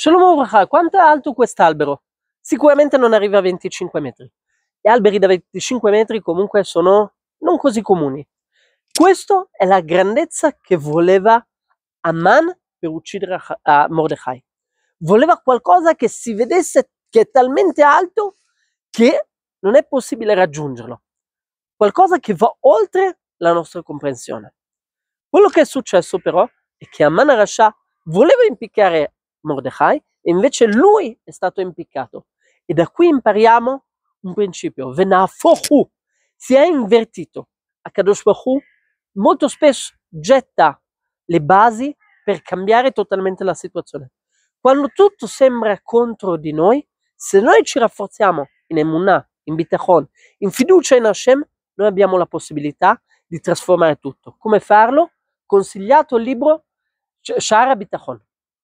Shalom Uvraha, quanto è alto quest'albero? Sicuramente non arriva a 25 metri. Gli alberi da 25 metri comunque sono non così comuni. Questa è la grandezza che voleva Amman per uccidere Mordechai. Voleva qualcosa che si vedesse che è talmente alto che non è possibile raggiungerlo. Qualcosa che va oltre la nostra comprensione. Quello che è successo però è che Amman Arasha voleva impiccare Mordecai, e invece lui è stato impiccato. E da qui impariamo un principio, Venafohu, si è invertito. Akadosh Baruch molto spesso getta le basi per cambiare totalmente la situazione. Quando tutto sembra contro di noi, se noi ci rafforziamo in emunah, in bitachon, in fiducia in Hashem, noi abbiamo la possibilità di trasformare tutto. Come farlo? Consigliato il libro Shara Bitachon.